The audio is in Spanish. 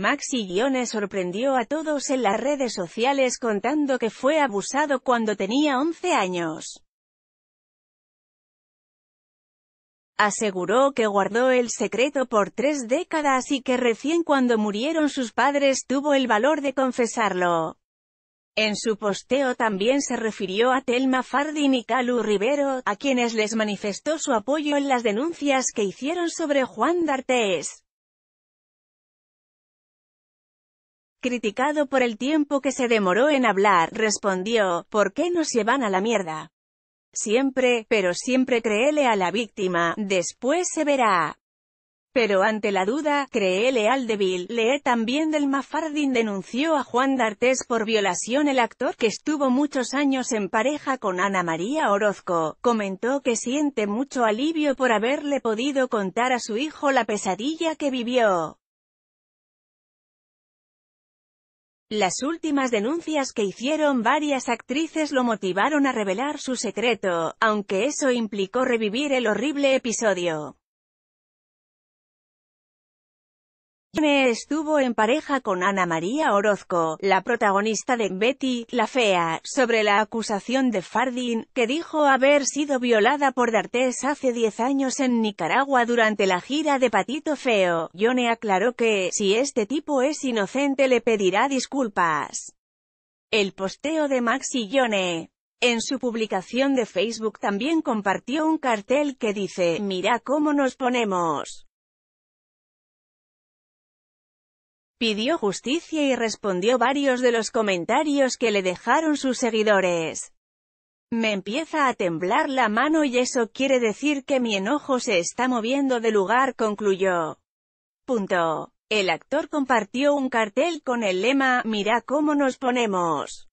Maxi Guiones sorprendió a todos en las redes sociales contando que fue abusado cuando tenía 11 años. Aseguró que guardó el secreto por tres décadas y que recién cuando murieron sus padres tuvo el valor de confesarlo. En su posteo también se refirió a Telma Fardin y Calu Rivero, a quienes les manifestó su apoyo en las denuncias que hicieron sobre Juan D'Artés. Criticado por el tiempo que se demoró en hablar, respondió, ¿por qué nos llevan a la mierda? Siempre, pero siempre créele a la víctima, después se verá. Pero ante la duda, créele al débil, lee también del Mafardín denunció a Juan D'Artes por violación el actor que estuvo muchos años en pareja con Ana María Orozco, comentó que siente mucho alivio por haberle podido contar a su hijo la pesadilla que vivió. Las últimas denuncias que hicieron varias actrices lo motivaron a revelar su secreto, aunque eso implicó revivir el horrible episodio. Jone estuvo en pareja con Ana María Orozco, la protagonista de Betty, la fea, sobre la acusación de Fardin, que dijo haber sido violada por D'Artes hace 10 años en Nicaragua durante la gira de Patito Feo. Yone aclaró que, si este tipo es inocente le pedirá disculpas. El posteo de y Jone, en su publicación de Facebook también compartió un cartel que dice, mira cómo nos ponemos. Pidió justicia y respondió varios de los comentarios que le dejaron sus seguidores. Me empieza a temblar la mano y eso quiere decir que mi enojo se está moviendo de lugar, concluyó. Punto. El actor compartió un cartel con el lema «Mira cómo nos ponemos».